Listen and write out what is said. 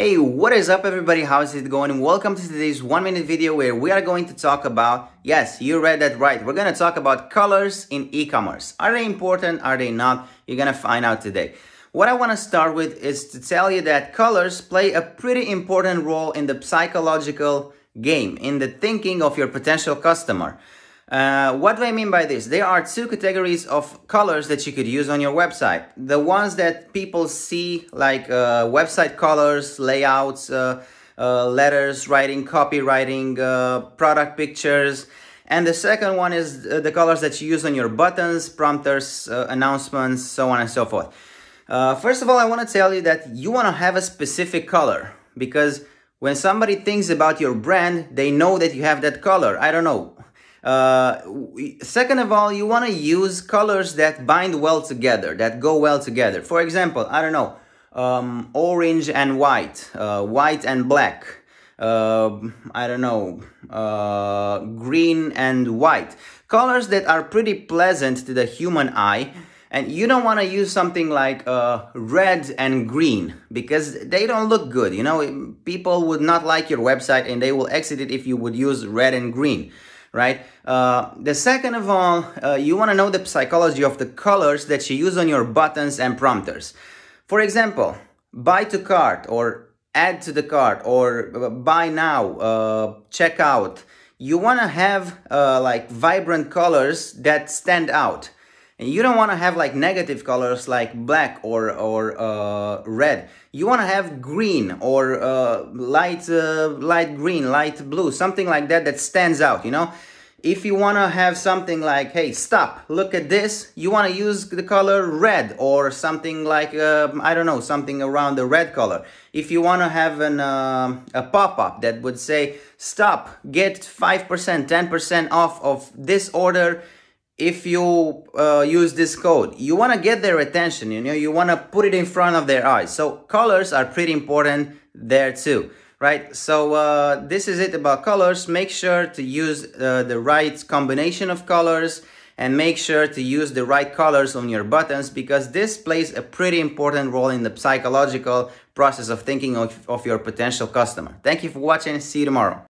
Hey, what is up everybody? How is it going? welcome to today's one minute video where we are going to talk about, yes, you read that right. We're gonna talk about colors in e-commerce. Are they important? Are they not? You're gonna find out today. What I wanna start with is to tell you that colors play a pretty important role in the psychological game, in the thinking of your potential customer. Uh, what do I mean by this? There are two categories of colors that you could use on your website. The ones that people see, like uh, website colors, layouts, uh, uh letters, writing, copywriting, uh, product pictures. And the second one is the colors that you use on your buttons, prompters, announcements, so on and so forth. first of all, I want to tell you that you want to have a specific color because when somebody thinks about your brand, they know that you have that color. I don't know, uh, second of all, you want to use colors that bind well together, that go well together. For example, I don't know, um, orange and white, uh, white and black. Uh, I don't know, uh, green and white. Colors that are pretty pleasant to the human eye. And you don't want to use something like uh, red and green because they don't look good. You know, people would not like your website and they will exit it if you would use red and green right? Uh, the second of all, uh, you want to know the psychology of the colors that you use on your buttons and prompters. For example, buy to cart or add to the cart or uh, buy now, uh, check out. You want to have uh, like vibrant colors that stand out and you don't want to have like negative colors like black or or uh, red you want to have green or uh, light uh, light green light blue something like that that stands out you know if you want to have something like hey stop look at this you want to use the color red or something like um, i don't know something around the red color if you want to have an uh, a pop-up that would say stop get 5% 10% off of this order if you uh, use this code. You want to get their attention, you know, you want to put it in front of their eyes. So colors are pretty important there too, right? So uh, this is it about colors. Make sure to use uh, the right combination of colors and make sure to use the right colors on your buttons because this plays a pretty important role in the psychological process of thinking of, of your potential customer. Thank you for watching. See you tomorrow.